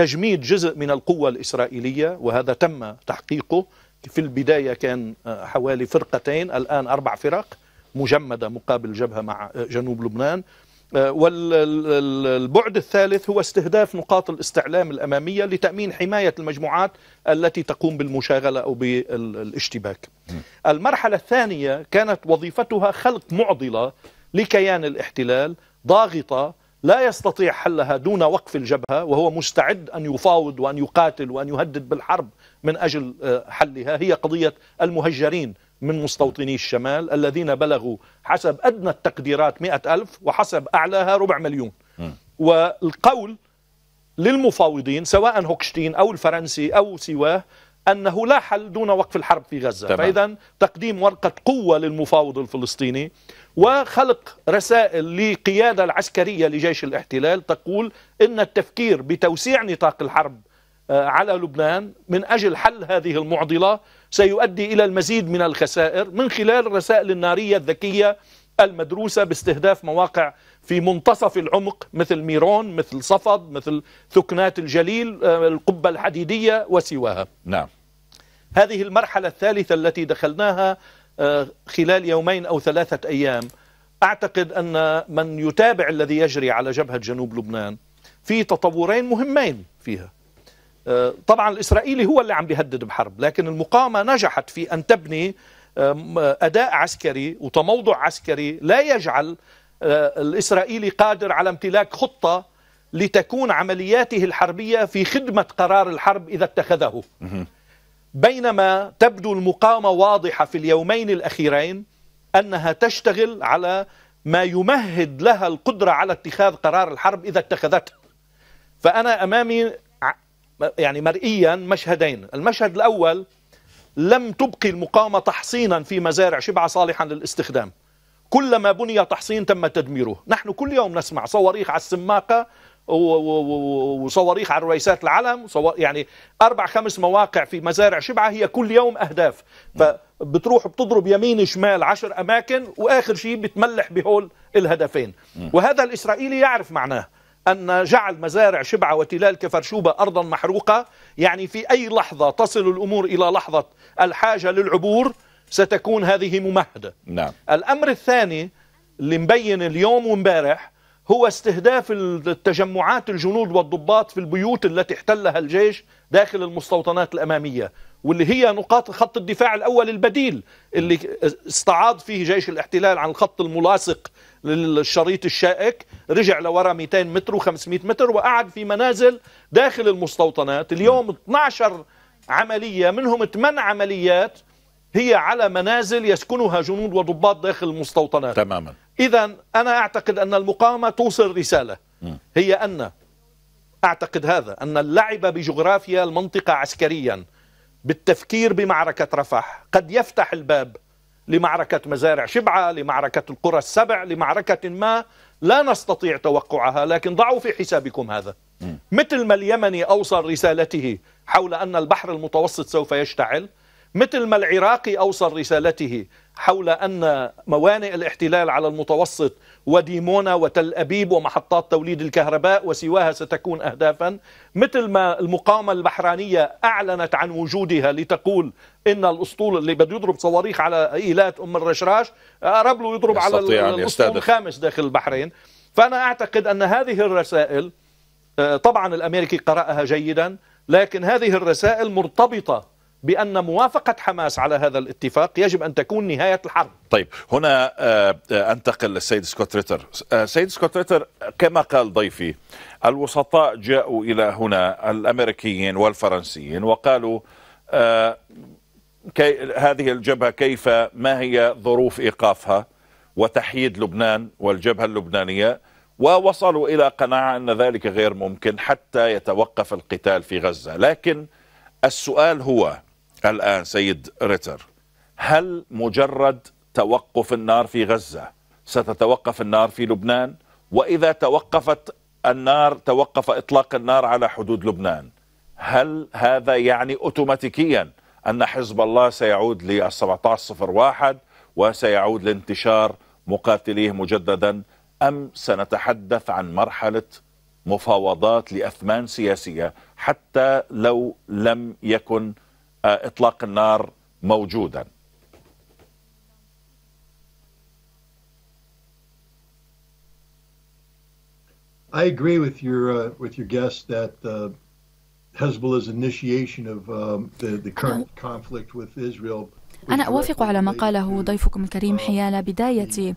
تجميد جزء من القوة الإسرائيلية وهذا تم تحقيقه في البداية كان آه، حوالي فرقتين الآن أربع فرق مجمدة مقابل جبهة مع آه، جنوب لبنان آه، والبعد الثالث هو استهداف نقاط الاستعلام الأمامية لتأمين حماية المجموعات التي تقوم بالمشاغلة أو بالاشتباك المرحلة الثانية كانت وظيفتها خلق معضلة لكيان الاحتلال ضاغطة لا يستطيع حلها دون وقف الجبهة وهو مستعد أن يفاوض وأن يقاتل وأن يهدد بالحرب من أجل آه، حلها هي قضية المهجرين من مستوطني الشمال الذين بلغوا حسب أدنى التقديرات مئة ألف وحسب أعلاها ربع مليون والقول للمفاوضين سواء هوكشتين أو الفرنسي أو سواه أنه لا حل دون وقف الحرب في غزة فإذا تقديم ورقة قوة للمفاوض الفلسطيني وخلق رسائل لقيادة العسكرية لجيش الاحتلال تقول إن التفكير بتوسيع نطاق الحرب آه، على لبنان من أجل حل هذه المعضلة سيؤدي إلى المزيد من الخسائر من خلال الرسائل النارية الذكية المدروسة باستهداف مواقع في منتصف العمق مثل ميرون مثل صفد مثل ثكنات الجليل آه، القبة الحديدية وسواها نعم هذه المرحلة الثالثة التي دخلناها آه، خلال يومين أو ثلاثة أيام أعتقد أن من يتابع الذي يجري على جبهة جنوب لبنان في تطورين مهمين فيها آه، طبعا الإسرائيلي هو اللي عم بيهدد بحرب لكن المقاومة نجحت في أن تبني آه، أداء عسكري وتموضع عسكري لا يجعل الإسرائيلي قادر على امتلاك خطة لتكون عملياته الحربية في خدمة قرار الحرب إذا اتخذه بينما تبدو المقاومة واضحة في اليومين الأخيرين أنها تشتغل على ما يمهد لها القدرة على اتخاذ قرار الحرب إذا اتخذته فأنا أمامي يعني مرئيا مشهدين المشهد الأول لم تبقي المقاومة تحصينا في مزارع شبعة صالحا للاستخدام كلما بني تحصين تم تدميره نحن كل يوم نسمع صواريخ على السماقة وصواريخ على رئيسات العلم يعني اربع خمس مواقع في مزارع شبعه هي كل يوم اهداف فبتروح بتضرب يمين شمال عشر اماكن واخر شيء بتملح بهول الهدفين وهذا الاسرائيلي يعرف معناه أن جعل مزارع شبعة وتلال كفرشوبة أرضا محروقة يعني في أي لحظة تصل الأمور إلى لحظة الحاجة للعبور ستكون هذه ممهدة نعم. الأمر الثاني اللي مبين اليوم وامبارح هو استهداف التجمعات الجنود والضباط في البيوت التي احتلها الجيش داخل المستوطنات الأمامية واللي هي نقاط خط الدفاع الأول البديل اللي استعاض فيه جيش الاحتلال عن الخط الملاصق للشريط الشائك رجع لورا 200 متر و500 متر وقعد في منازل داخل المستوطنات اليوم 12 عملية منهم 8 عمليات هي على منازل يسكنها جنود وضباط داخل المستوطنات تماما إذا أنا أعتقد أن المقاومة توصل رسالة هي أن أعتقد هذا أن اللعب بجغرافيا المنطقة عسكريا بالتفكير بمعركة رفح قد يفتح الباب لمعركة مزارع شبعة لمعركة القرى السبع لمعركة ما لا نستطيع توقعها لكن ضعوا في حسابكم هذا مثل ما اليمني أوصل رسالته حول أن البحر المتوسط سوف يشتعل مثل ما العراقي أوصل رسالته حول أن موانئ الاحتلال على المتوسط وديمونا وتل أبيب ومحطات توليد الكهرباء وسواها ستكون أهدافا مثل ما المقاومة البحرانية أعلنت عن وجودها لتقول إن الأسطول اللي بده يضرب صواريخ على إيلات أم الرشراش قرب له يضرب على الأسطول الخامس داخل البحرين فأنا أعتقد أن هذه الرسائل آه، طبعا الأمريكي قرأها جيدا لكن هذه الرسائل مرتبطة بأن موافقة حماس على هذا الاتفاق يجب أن تكون نهاية الحرب طيب هنا آه، آه، أنتقل للسيد سكوت ريتر آه، سيد سكوت ريتر كما قال ضيفي الوسطاء جاءوا إلى هنا الأمريكيين والفرنسيين وقالوا كي هذه الجبهة كيف ما هي ظروف إيقافها وتحييد لبنان والجبهة اللبنانية ووصلوا إلى قناعة أن ذلك غير ممكن حتى يتوقف القتال في غزة لكن السؤال هو الآن سيد ريتر هل مجرد توقف النار في غزة ستتوقف النار في لبنان وإذا توقفت النار توقف إطلاق النار على حدود لبنان هل هذا يعني أوتوماتيكيا أن حزب الله سيعود لل 1701 وسيعود لانتشار مقاتليه مجددا أم سنتحدث عن مرحلة مفاوضات لأثمان سياسية حتى لو لم يكن اطلاق النار موجودا I agree with your uh, with your guest that uh, Hezbollah's initiation of um, the, the current conflict with Israel أنا أوافق على ما قاله ضيفكم الكريم حيال بداية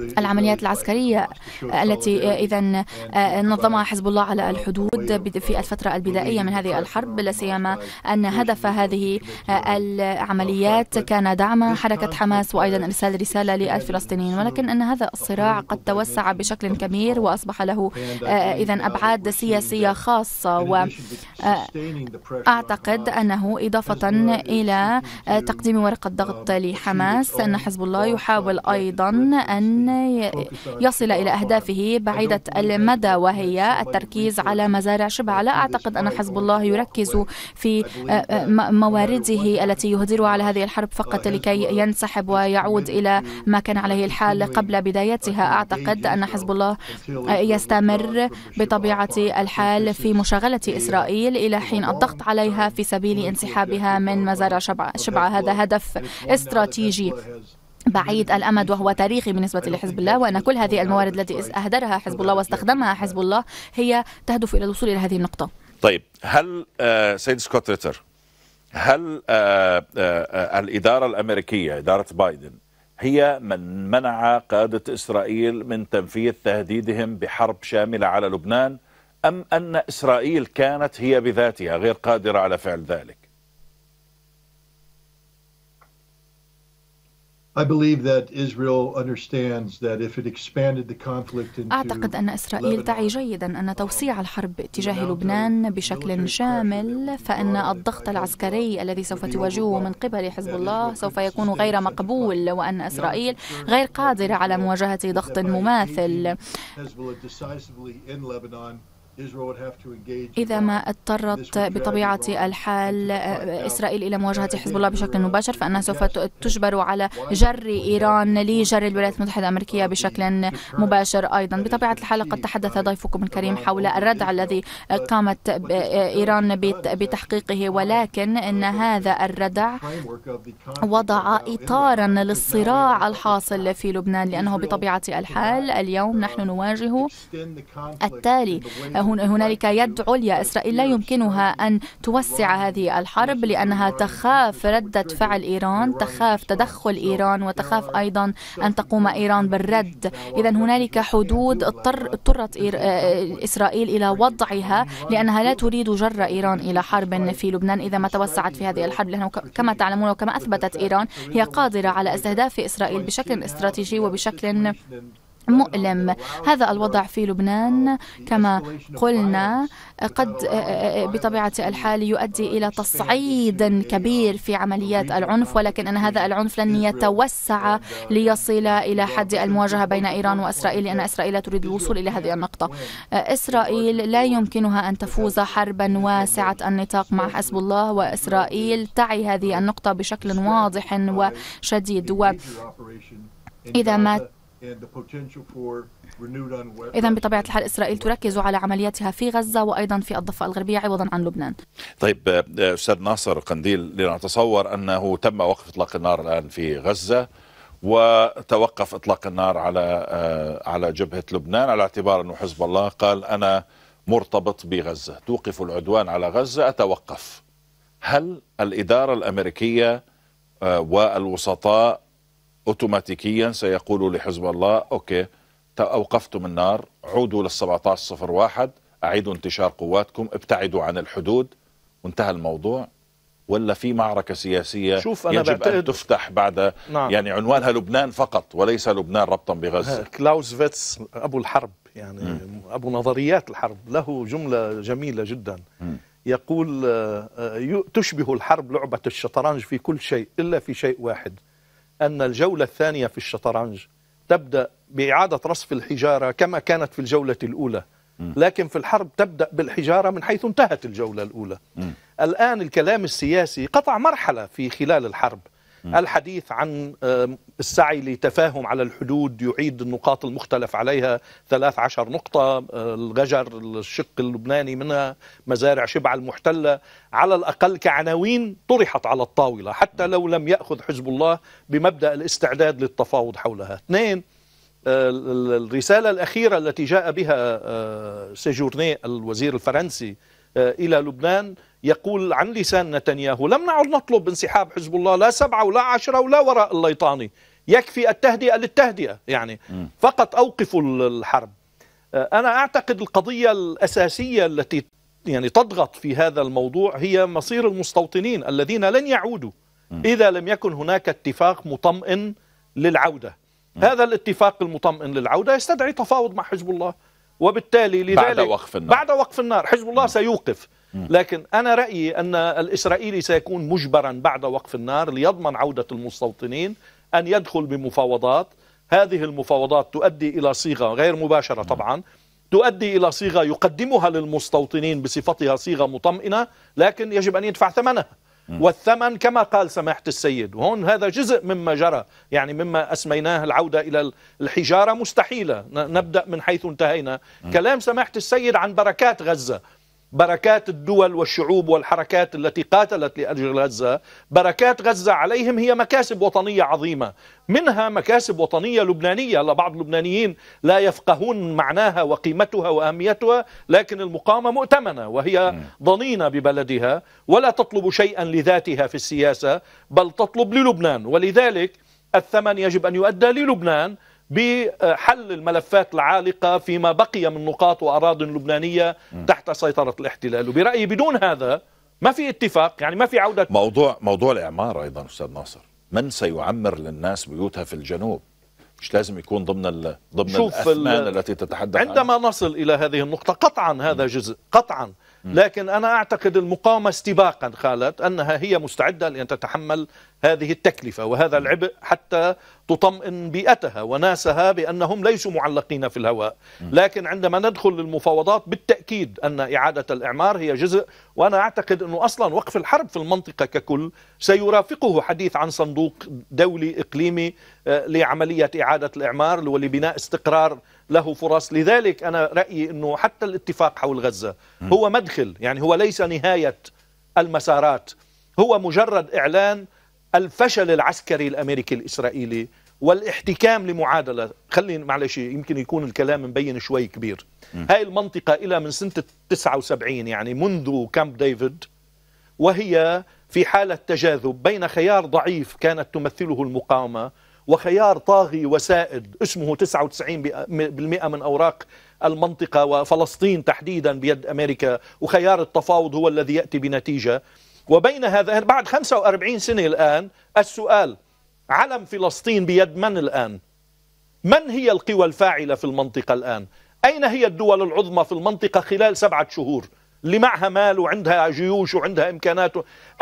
العمليات العسكرية التي إذا آه، نظمها حزب الله على الحدود في الفترة البدائية من هذه الحرب لا سيما أن هدف هذه آه، العمليات كان دعم حركة حماس وأيضا إرسال رسالة للفلسطينيين ولكن أن هذا الصراع قد توسع بشكل كبير وأصبح له آه، إذا أبعاد سياسية خاصة وأعتقد أنه إضافة إلى تقديم ورقة ضغط لحماس أن حزب الله يحاول أيضا أن يصل إلى أهدافه بعيدة المدى وهي التركيز على مزارع شبع لا أعتقد أن حزب الله يركز في موارده التي يهدرها على هذه الحرب فقط لكي ينسحب ويعود إلى ما كان عليه الحال قبل بدايتها أعتقد أن حزب الله يستمر بطبيعة الحال في مشاغلة إسرائيل إلى حين الضغط عليها في سبيل انسحابها من مزارع شبع, شبع هذا هدف استراتيجي بعيد الامد وهو تاريخي بالنسبه أيوة، لحزب الله وان كل هذه الموارد التي اهدرها حزب الله واستخدمها حزب الله هي تهدف الى الوصول الى هذه النقطه. طيب هل آه، سيد سكوت ريتر هل آه، آه، الاداره الامريكيه اداره بايدن هي من منع قاده اسرائيل من تنفيذ تهديدهم بحرب شامله على لبنان ام ان اسرائيل كانت هي بذاتها غير قادره على فعل ذلك؟ أعتقد أن إسرائيل تعي جيدا أن توسيع الحرب اتجاه لبنان بشكل شامل فإن الضغط العسكري الذي سوف تواجهه من قبل حزب الله سوف يكون غير مقبول وأن إسرائيل غير قادرة على مواجهة ضغط مماثل إذا ما اضطرت بطبيعة الحال آه، إسرائيل إلى مواجهة حزب الله بشكل مباشر فأنها سوف تجبر على جر إيران لجر الولايات المتحدة الأمريكية بشكل مباشر أيضا بطبيعة الحال قد تحدث ضيفكم الكريم حول الردع الذي قامت إيران بتحقيقه ولكن إن هذا الردع وضع إطارا للصراع الحاصل في لبنان لأنه بطبيعة الحال اليوم نحن uh, نواجه التالي هنالك يد عليا إسرائيل لا يمكنها أن توسع هذه الحرب لأنها تخاف ردة فعل إيران تخاف تدخل إيران وتخاف أيضا أن تقوم إيران بالرد إذا هنالك حدود اضطرت آه، إسرائيل إلى وضعها لأنها لا تريد جر إيران إلى حرب في لبنان إذا ما توسعت في هذه الحرب لأنه كما تعلمون وكما أثبتت إيران هي قادرة على استهداف إسرائيل بشكل استراتيجي وبشكل مؤلم هذا الوضع في لبنان كما قلنا قد بطبيعة الحال يؤدي إلى تصعيد كبير في عمليات العنف ولكن أن هذا العنف لن يتوسع ليصل إلى حد المواجهة بين إيران وإسرائيل لأن إسرائيل تريد الوصول إلى هذه النقطة إسرائيل لا يمكنها أن تفوز حربا واسعة النطاق مع حزب الله وإسرائيل تعي هذه النقطة بشكل واضح وشديد وإذا ما إذا بطبيعة الحال إسرائيل تركز على عملياتها في غزة وأيضا في الضفة الغربية عوضا عن لبنان طيب آه، أستاذ ناصر قنديل لنتصور أنه تم وقف إطلاق النار الآن في غزة وتوقف إطلاق النار على آه، على جبهة لبنان على اعتبار أنه حزب الله قال أنا مرتبط بغزة توقف العدوان على غزة أتوقف هل الإدارة الأمريكية آه، والوسطاء اوتوماتيكيا سيقول لحزب الله اوكي اوقفتم النار عودوا لل 1701 اعيدوا انتشار قواتكم ابتعدوا عن الحدود وانتهى الموضوع ولا في معركة سياسية شوف أنا يجب أن تفتح بعد نعم. يعني عنوانها لبنان فقط وليس لبنان ربطا بغزة *laughs* كلاوس فيتس أبو الحرب يعني م. أبو نظريات الحرب له جملة جميلة جدا م. يقول آه، آه، تشبه الحرب لعبة الشطرنج في كل شيء إلا في شيء واحد أن الجولة الثانية في الشطرنج تبدأ بإعادة رصف الحجارة كما كانت في الجولة الأولى لكن في الحرب تبدأ بالحجارة من حيث انتهت الجولة الأولى الآن الكلام السياسي قطع مرحلة في خلال الحرب الحديث عن السعي لتفاهم على الحدود يعيد النقاط المختلف عليها 13 نقطة آه، الغجر الشق اللبناني منها مزارع شبع المحتلة على الأقل كعناوين طرحت على الطاولة حتى لو لم يأخذ حزب الله بمبدأ الاستعداد للتفاوض حولها اثنين آه، الرسالة الأخيرة التي جاء بها آه، سيجورني الوزير الفرنسي إلى لبنان يقول عن لسان نتنياهو لم نعد نطلب انسحاب حزب الله لا سبعة ولا عشرة ولا وراء الليطاني يكفي التهدئة للتهدئة يعني فقط أوقفوا الحرب آه، أنا أعتقد القضية الأساسية التي يعني تضغط في هذا الموضوع هي مصير المستوطنين الذين لن يعودوا إذا لم يكن هناك اتفاق مطمئن للعودة هذا الاتفاق المطمئن للعودة يستدعي تفاوض مع حزب الله وبالتالي لذلك بعد وقف النار, بعد وقف النار حزب الله سيوقف لكن أنا رأيي أن الإسرائيلي سيكون مجبرا بعد وقف النار ليضمن عودة المستوطنين أن يدخل بمفاوضات هذه المفاوضات تؤدي إلى صيغة غير مباشرة طبعا تؤدي إلى صيغة يقدمها للمستوطنين بصفتها صيغة مطمئنة لكن يجب أن يدفع ثمنها والثمن كما قال سماحة السيد وهون هذا جزء مما جرى يعني مما أسميناه العودة إلى الحجارة مستحيلة نبدأ من حيث انتهينا كلام سماحة السيد عن بركات غزة بركات الدول والشعوب والحركات التي قاتلت لاجل غزه، بركات غزه عليهم هي مكاسب وطنيه عظيمه، منها مكاسب وطنيه لبنانيه، لبعض اللبنانيين لا يفقهون معناها وقيمتها واهميتها، لكن المقامه مؤتمنه وهي ضنينه ببلدها ولا تطلب شيئا لذاتها في السياسه، بل تطلب للبنان، ولذلك الثمن يجب ان يؤدى للبنان بحل الملفات العالقة فيما بقي من نقاط وأراضي لبنانية تحت سيطرة الاحتلال وبرأيي بدون هذا ما في اتفاق يعني ما في عودة موضوع موضوع الإعمار أيضا أستاذ ناصر من سيعمر للناس بيوتها في الجنوب مش لازم يكون ضمن ال... ضمن الأثمان التي تتحدث عندما عنها. نصل إلى هذه النقطة قطعا هذا جزء قطعا لكن أنا أعتقد المقاومة استباقا خالد أنها هي مستعدة لأن تتحمل هذه التكلفة وهذا العبء حتى تطمئن بيئتها وناسها بأنهم ليسوا معلقين في الهواء لكن عندما ندخل للمفاوضات بالتأكيد أن إعادة الإعمار هي جزء وأنا أعتقد أنه أصلا وقف الحرب في المنطقة ككل سيرافقه حديث عن صندوق دولي إقليمي آه، لعملية إعادة الإعمار ولبناء استقرار له فرص لذلك أنا رأيي أنه حتى الاتفاق حول غزة هو مدخل يعني هو ليس نهاية المسارات هو مجرد إعلان الفشل العسكري الأمريكي الإسرائيلي والاحتكام لمعادلة خلي معلش يمكن يكون الكلام مبين شوي كبير م. هاي المنطقة إلى من سنة 79 يعني منذ كامب ديفيد وهي في حالة تجاذب بين خيار ضعيف كانت تمثله المقاومة وخيار طاغي وسائد اسمه 99% من أوراق المنطقة وفلسطين تحديدا بيد أمريكا وخيار التفاوض هو الذي يأتي بنتيجة وبين هذا بعد 45 سنة الآن السؤال علم فلسطين بيد من الآن؟ من هي القوى الفاعلة في المنطقة الآن؟ أين هي الدول العظمى في المنطقة خلال سبعة شهور؟ اللي معها مال وعندها جيوش وعندها إمكانات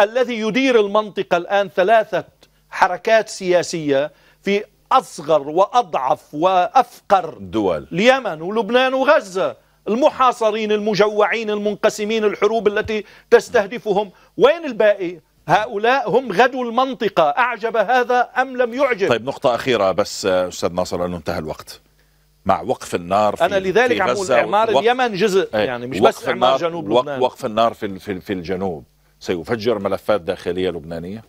الذي يدير المنطقة الآن ثلاثة حركات سياسية في أصغر وأضعف وأفقر دول اليمن ولبنان وغزة المحاصرين المجوعين المنقسمين الحروب التي تستهدفهم وين الباقي هؤلاء هم غدو المنطقة أعجب هذا أم لم يعجب طيب نقطة أخيرة بس آه، أستاذ ناصر لأنه انتهى الوقت مع وقف النار في انا لذلك عم بقول اعمار وقف اليمن جزء إيه، يعني مش بس اعمار جنوب لبنان وقف النار في, في الجنوب سيفجر ملفات داخليه لبنانيه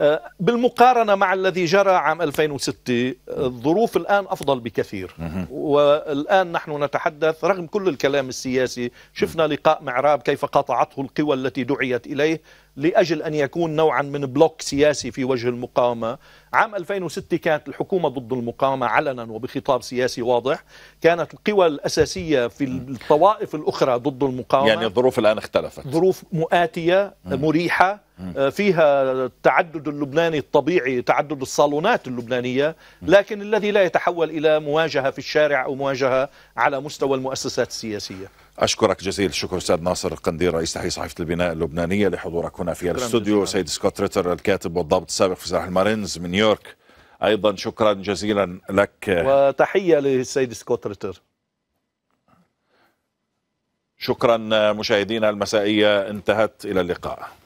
آه، بالمقارنة مع الذي جرى عام 2006 آه، الظروف الآن أفضل بكثير والآن نحن نتحدث رغم كل الكلام السياسي شفنا لقاء معراب كيف قاطعته القوى التي دعيت إليه لأجل أن يكون نوعا من بلوك سياسي في وجه المقاومة عام 2006 كانت الحكومة ضد المقاومة علنا وبخطاب سياسي واضح كانت القوى الأساسية في الطوائف الأخرى ضد المقاومة يعني الظروف الآن اختلفت ظروف مؤاتية مريحة آه، فيها التعدد اللبناني الطبيعي تعدد الصالونات اللبنانية لكن الذي لا يتحول إلى مواجهة في الشارع أو مواجهة على مستوى المؤسسات السياسية أشكرك جزيل الشكر أستاذ ناصر القندير رئيس تحرير صحيفة البناء اللبنانية لحضورك هنا في الاستوديو سيد سكوت ريتر الكاتب والضابط السابق في ساحل مارينز من نيويورك أيضا شكرا جزيلا لك وتحية للسيد سكوت ريتر شكرا مشاهدينا المسائية انتهت إلى اللقاء